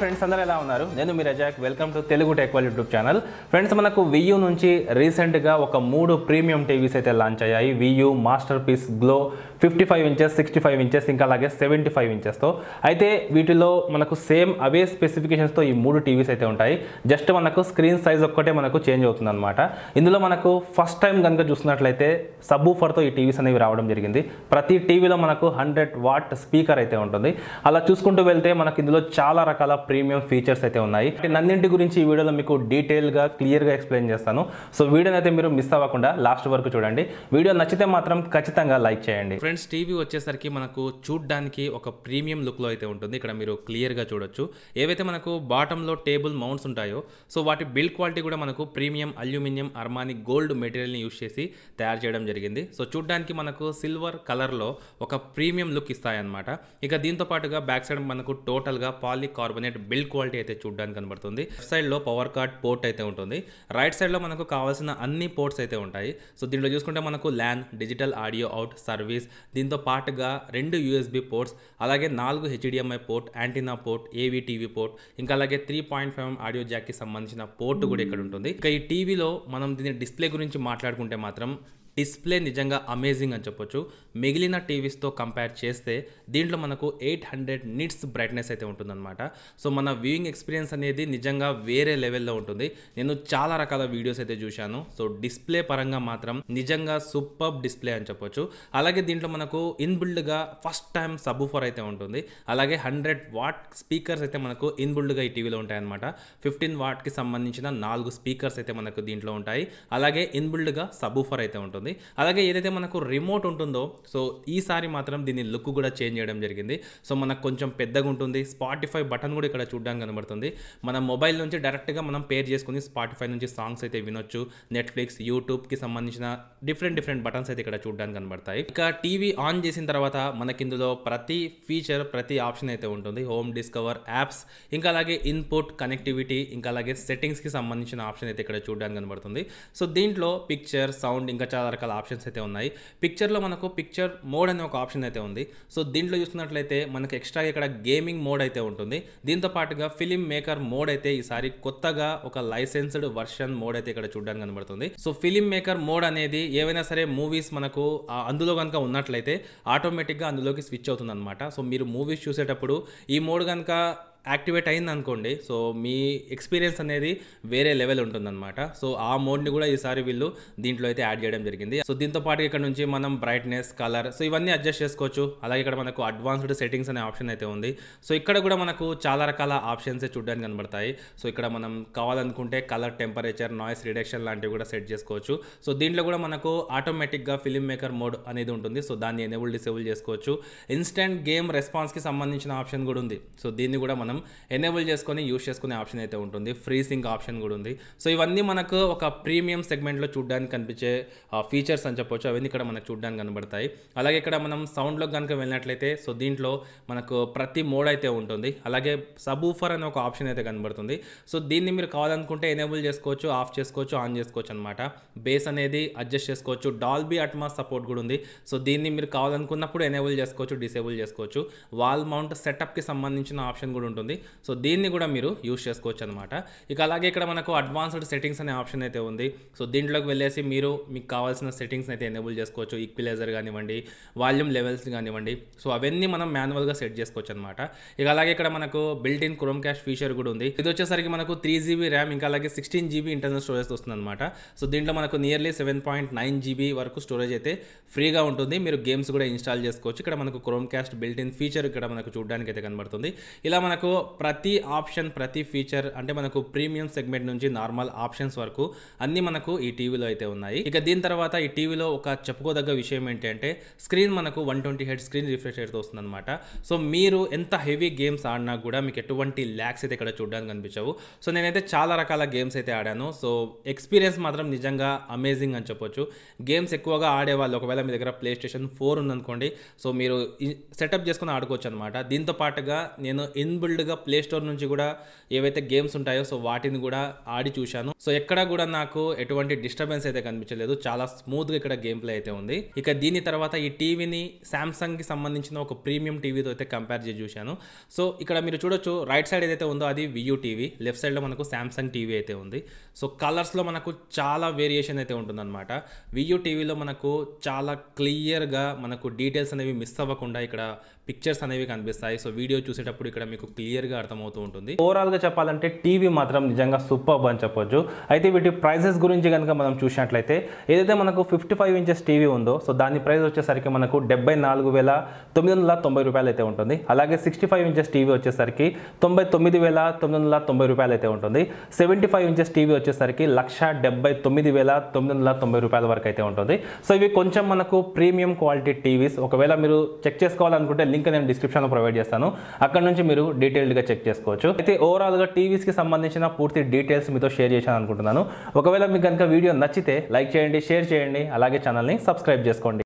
friends అందరూ ఎలా ఉన్నారు నేను మీ రజాక్ వెల్కమ్ టు తెలుగు టెక్వల్ యూట్యూబ్ ఛానల్ ఫ్రెండ్స్ మనకు వియూ నుంచి రీసెంట్గా ఒక మూడు ప్రీమియం టీవీస్ అయితే లాంచ్ అయ్యాయి Vu masterpiece Glo fifty five inches sixty five inches ఇంకా అలాగే సెవెంటీ ఫైవ్ ఇంచెస్తో అయితే వీటిలో మనకు సేమ్ అవే స్పెసిఫికేషన్స్తో ఈ మూడు టీవీస్ అయితే ఉంటాయి జస్ట్ మనకు స్క్రీన్ సైజ్ ఒక్కటే మనకు చేంజ్ అవుతుంది అనమాట ఇందులో మనకు ఫస్ట్ టైం కనుక చూసినట్లయితే సబ్బూఫర్తో ఈ టీవీస్ అనేవి రావడం జరిగింది ప్రతి టీవీలో మనకు హండ్రెడ్ వాట్ స్పీకర్ అయితే ఉంటుంది అలా చూసుకుంటూ వెళ్తే మనకు ఇందులో చాలా రకాల ప్రీమియం ఫీచర్స్ అయితే ఉన్నాయి నన్నింటి గురించి ఈ వీడియోలో మీకు డీటెయిల్గా క్లియర్గా ఎక్స్ప్లెయిన్ చేస్తాను సో వీడియోని అయితే మీరు మిస్ అవ్వకుండా లాస్ట్ వరకు చూడండి వీడియో నచ్చితే మాత్రం ఖచ్చితంగా లైక్ చేయండి ఫ్రెండ్స్ టీవీ వచ్చేసరికి మనకు చూడ్డానికి ఒక ప్రీమియం లుక్లో అయితే ఉంటుంది ఇక్కడ మీరు క్లియర్గా చూడొచ్చు ఏవైతే మనకు బాటంలో టేబుల్ మౌంట్స్ ఉంటాయో సో వాటి బిల్డ్ క్వాలిటీ కూడా మనకు ప్రీమియం అల్యూమినియం అర్మాని గోల్డ్ మెటీరియల్ని యూస్ చేసి తయారు చేయడం జరిగింది సో చూడ్డానికి మనకు సిల్వర్ కలర్లో ఒక ప్రీమియం లుక్ ఇస్తాయన్నమాట ఇక దీంతో పాటుగా బ్యాక్ సైడ్ మనకు టోటల్గా పాలీ కార్బొనేట్ బిల్డ్ క్వాలిటీ అయితే చూడ్డానికి కనబడుతుంది లెఫ్ట్ సైడ్లో పవర్ కార్డ్ పోర్ట్ అయితే ఉంటుంది రైట్ సైడ్లో మనకు కావాల్సిన అన్ని పోర్ట్స్ అయితే ఉంటాయి సో దీంట్లో చూసుకుంటే మనకు LAN digital audio out service దీంతో పాటుగా రెండు యూఎస్బీ పోర్ట్స్ అలాగే నాలుగు HDMI port antenna port AV TV port ఇంకా అలాగే త్రీ పాయింట్ ఫైవ్ ఆడియో జాక్కి సంబంధించిన పోర్ట్ కూడా ఇక్కడ ఉంటుంది ఇక ఈ టీవీలో మనం దీని డిస్ప్లే గురించి మాట్లాడుకుంటే మాత్రం డిస్ప్లే నిజంగా అమేజింగ్ అని చెప్పొచ్చు మిగిలిన టీవీస్తో కంపేర్ చేస్తే దీంట్లో మనకు ఎయిట్ హండ్రెడ్ నిట్స్ బ్రైట్నెస్ అయితే ఉంటుందన్నమాట సో మన వ్యూయింగ్ ఎక్స్పీరియన్స్ అనేది నిజంగా వేరే లెవెల్లో ఉంటుంది నేను చాలా రకాల వీడియోస్ అయితే చూశాను సో డిస్ప్లే పరంగా మాత్రం నిజంగా సూపర్ డిస్ప్లే అని చెప్పొచ్చు అలాగే దీంట్లో మనకు ఇన్బిల్డ్గా ఫస్ట్ టైం సబ్బుఫర్ అయితే ఉంటుంది అలాగే హండ్రెడ్ వాట్ స్పీకర్స్ అయితే మనకు ఇన్బుల్డ్గా ఈ టీవీలో ఉంటాయన్నమాట ఫిఫ్టీన్ వాట్కి సంబంధించిన నాలుగు స్పీకర్స్ అయితే మనకు దీంట్లో ఉంటాయి అలాగే ఇన్బుల్డ్గా సబ్బుఫర్ అయితే ఉంటుంది ఉంటుంది అలాగే ఏదైతే మనకు రిమోట్ ఉంటుందో సో ఈసారి మాత్రం దీన్ని లుక్ కూడా చేంజ్ చేయడం జరిగింది సో మనకు కొంచెం పెద్దగా ఉంటుంది స్పాటిఫై బటన్ కూడా ఇక్కడ చూడడానికి కనబడుతుంది మన మొబైల్ నుంచి డైరెక్ట్గా మనం పేర్ చేసుకుని స్పాటిఫై నుంచి సాంగ్స్ అయితే వినొచ్చు నెట్ఫ్లిక్స్ యూట్యూబ్కి సంబంధించిన డిఫరెంట్ డిఫరెంట్ బటన్స్ అయితే ఇక్కడ చూడడానికి కనబడతాయి ఇంకా టీవీ ఆన్ చేసిన తర్వాత మనకి ఇందులో ప్రతి ఫీచర్ ప్రతి ఆప్షన్ అయితే ఉంటుంది హోమ్ డిస్కవర్ యాప్స్ ఇంకా అలాగే ఇన్పుట్ కనెక్టివిటీ ఇంకా అలాగే సెట్టింగ్స్కి సంబంధించిన ఆప్షన్ అయితే ఇక్కడ చూడడానికి కనబడుతుంది సో దీంట్లో పిక్చర్ సౌండ్ ఇంకా చాలా రకాల ఆప్షన్స్ అయితే ఉన్నాయి పిక్చర్లో మనకు పిక్చర్ మోడ్ అనే ఒక ఆప్షన్ అయితే ఉంది సో దీంట్లో చూసుకున్నట్లయితే మనకు ఎక్స్ట్రా ఇక్కడ గేమింగ్ మోడ్ అయితే ఉంటుంది దీంతో పాటుగా ఫిలిం మేకర్ మోడ్ అయితే ఈసారి కొత్తగా ఒక లైసెన్స్డ్ వర్షన్ మోడ్ అయితే ఇక్కడ చూడడానికి కనబడుతుంది సో ఫిలిం మేకర్ మోడ్ అనేది ఏవైనా సరే మూవీస్ మనకు అందులో కనుక ఉన్నట్లయితే ఆటోమేటిక్గా అందులోకి స్విచ్ అవుతుందన్నమాట సో మీరు మూవీస్ చూసేటప్పుడు ఈ మోడ్ కనుక యాక్టివేట్ అయింది అనుకోండి సో మీ ఎక్స్పీరియన్స్ అనేది వేరే లెవెల్ ఉంటుందన్నమాట సో ఆ మోడ్ని కూడా ఈసారి వీళ్ళు దీంట్లో అయితే యాడ్ చేయడం జరిగింది సో దీంతో పాటు ఇక్కడ నుంచి మనం బ్రైట్నెస్ కలర్ సో ఇవన్నీ అడ్జస్ట్ చేసుకోవచ్చు అలాగే ఇక్కడ మనకు అడ్వాన్స్డ్ సెట్టింగ్స్ అనే ఆప్షన్ అయితే ఉంది సో ఇక్కడ కూడా మనకు చాలా రకాల ఆప్షన్స్ చూడడానికి కనబడతాయి సో ఇక్కడ మనం కావాలనుకుంటే కలర్ టెంపరేచర్ నాయిస్ రిడక్షన్ లాంటివి కూడా సెట్ చేసుకోవచ్చు సో దీంట్లో కూడా మనకు ఆటోమేటిక్గా ఫిలిం మేకర్ మోడ్ అనేది ఉంటుంది సో దాన్ని ఎనేబుల్ డిసేబుల్ చేసుకోవచ్చు ఇన్స్టెంట్ గేమ్ రెస్పాన్స్కి సంబంధించిన ఆప్షన్ కూడా ఉంది సో దీన్ని కూడా మనం మనం ఎనేబుల్ చేసుకొని యూస్ చేసుకునే ఆప్షన్ అయితే ఉంటుంది ఫ్రీసింగ్ ఆప్షన్ కూడా ఉంది సో ఇవన్నీ మనకు ఒక ప్రీమియం సెగ్మెంట్లో చూడడానికి కనిపించే ఫీచర్స్ అని చెప్పొచ్చు అవన్నీ ఇక్కడ మనకు చూడడానికి కనబడతాయి అలాగే ఇక్కడ మనం సౌండ్లోకి కనుక వెళ్ళినట్లయితే సో దీంట్లో మనకు ప్రతి మోడ్ అయితే ఉంటుంది అలాగే సబూఫర్ అనే ఒక ఆప్షన్ అయితే కనబడుతుంది సో దీన్ని మీరు కావాలనుకుంటే ఎనేబుల్ చేసుకోవచ్చు ఆఫ్ చేసుకోవచ్చు ఆన్ చేసుకోవచ్చు అనమాట బేస్ అనేది అడ్జస్ట్ చేసుకోవచ్చు డాల్బీ అట్మాస్ సపోర్ట్ కూడా ఉంది సో దీన్ని మీరు కావాలనుకున్నప్పుడు ఎనేబుల్ చేసుకోవచ్చు డిసేబుల్ చేసుకోవచ్చు వాల్ మౌంట్ సెటప్కి సంబంధించిన ఆప్షన్ కూడా ఉంటుంది ఉంటుంది సో దీన్ని కూడా మీరు యూస్ చేసుకోవచ్చు అనమాట ఇక అలాగే ఇక్కడ మనకు అడ్వాన్స్డ్ సెట్టింగ్స్ అనే ఆప్షన్ అయితే ఉంది సో దీంట్లోకి వెళ్ళేసి మీరు మీకు కావాల్సిన సెట్టింగ్స్ అయితే ఎనేబుల్ చేసుకోవచ్చు ఈక్విలైజర్ కానివ్వండి వాల్యూమ్ లెవెల్స్ కానివ్వండి సో అవన్నీ మనం మాన్యువల్గా సెట్ చేసుకోవచ్చు అనమాట ఇక అలాగే ఇక్కడ మనకు built in Chromecast feature కూడా ఉంది ఇది వచ్చేసరికి మనకు త్రీ జీబీ ర్యామ్ ఇంకా అలాగే సిక్స్టీన్ జీబీ ఇంటర్నల్ స్టోరేజ్ అనమాట సో దీంట్లో మనకు nearly seven point nine GB వరకు స్టోరేజ్ అయితే ఫ్రీగా ఉంటుంది మీరు గేమ్స్ కూడా ఇన్స్టాల్ చేసుకోవచ్చు ఇక్కడ మనకు Chromecast built in feature ఇక్కడ మనకు చూడడానికి అయితే కనబడుతుంది ఇలా మనకు మనకు ప్రతి ఆప్షన్ ప్రతి ఫీచర్ అంటే మనకు ప్రీమియం సెగ్మెంట్ నుంచి నార్మల్ ఆప్షన్స్ వరకు అన్ని మనకు ఈ టీవీలో అయితే ఉన్నాయి ఇక దీని తర్వాత ఈ టీవీలో ఒక చెప్పుకోదగ్గ విషయం ఏంటంటే స్క్రీన్ మనకు వన్ ట్వంటీ హెడ్ స్క్రీన్ రిఫ్రెష్ అయితే వస్తుందన్నమాట సో మీరు ఎంత హెవీ గేమ్స్ ఆడినా కూడా మీకు ఎటువంటి ల్యాక్స్ అయితే ఇక్కడ చూడడానికి కనిపించవు సో నేనైతే చాలా రకాల గేమ్స్ అయితే ఆడాను సో ఎక్స్పీరియన్స్ మాత్రం నిజంగా అమేజింగ్ అని చెప్పొచ్చు గేమ్స్ ఎక్కువగా ఆడేవాళ్ళు ఒకవేళ మీ దగ్గర ప్లే స్టేషన్ ఫోర్ ఉందనుకోండి సో మీరు సెటప్ చేసుకుని ఆడుకోవచ్చు అనమాట దీంతో పాటుగా నేను ఇన్బిల్డ్ ఓల్డ్గా ప్లే స్టోర్ నుంచి కూడా ఏవైతే గేమ్స్ ఉంటాయో సో వాటిని కూడా ఆడి చూశాను సో ఎక్కడ కూడా నాకు ఎటువంటి డిస్టర్బెన్స్ అయితే కనిపించలేదు చాలా స్మూత్గా ఇక్కడ గేమ్ ప్లే అయితే ఉంది ఇక దీని తర్వాత ఈ టీవీని సామ్సంగ్కి సంబంధించిన ఒక ప్రీమియం టీవీతో అయితే కంపేర్ చేసి చూశాను సో ఇక్కడ మీరు చూడొచ్చు రైట్ సైడ్ ఏదైతే ఉందో అది వియూ టీవీ లెఫ్ట్ సైడ్లో మనకు శాంసంగ్ టీవీ అయితే ఉంది సో కలర్స్లో మనకు చాలా వేరియేషన్ అయితే ఉంటుందన్నమాట వియూ టీవీలో మనకు చాలా క్లియర్గా మనకు డీటెయిల్స్ అనేవి మిస్ అవ్వకుండా ఇక్కడ పిక్చర్స్ అనేవి కనిపిస్తాయి సో వీడియో చూసేటప్పుడు ఇక్కడ మీకు క్లియర్ క్లియర్గా అర్థమవుతూ ఉంటుంది ఓవరాల్గా చెప్పాలంటే టీవీ మాత్రం నిజంగా సూపర్ అని చెప్పొచ్చు అయితే వీటి ప్రైజెస్ గురించి కనుక మనం చూసినట్లయితే ఏదైతే మనకు ఫిఫ్టీ ఫైవ్ ఇంచెస్ టీవీ ఉందో సో దాని ప్రైస్ వచ్చేసరికి మనకు డెబ్బై నాలుగు వేల తొమ్మిది వందల తొంభై రూపాయలు అయితే ఉంటుంది అలాగే సిక్స్టీ ఫైవ్ ఇంచెస్ టీవీ వచ్చేసరికి తొంభై తొమ్మిది వేల తొమ్మిది వందల తొంభై రూపాయలు అయితే ఉంటుంది సెవెంటీ ఫైవ్ ఇంచెస్ టీవీ వచ్చేసరికి లక్ష డెబ్బై తొమ్మిది వేల తొమ్మిది వందల తొంభై రూపాయల వరకు అయితే ఉంటుంది సో ఇవి కొంచెం మనకు ప్రీమియం క్వాలిటీ టీవీస్ ఒకవేళ మీరు చెక్ చేసుకోవాలనుకుంటే లింక్ నేను డిస్క్రిప్షన్లో ప్రొవైడ్ చేస్తాను అక్కడ నుంచి మీరు డీటెయిల్ డీటెయిల్డ్గా చెక్ చేసుకోవచ్చు అయితే ఓవరాల్గా టీవీస్కి సంబంధించిన పూర్తి డీటెయిల్స్ మీతో షేర్ చేశాను అనుకుంటున్నాను ఒకవేళ మీకు కనుక వీడియో నచ్చితే లైక్ చేయండి షేర్ చేయండి అలాగే ఛానల్ని సబ్స్క్రైబ్ చేసుకోండి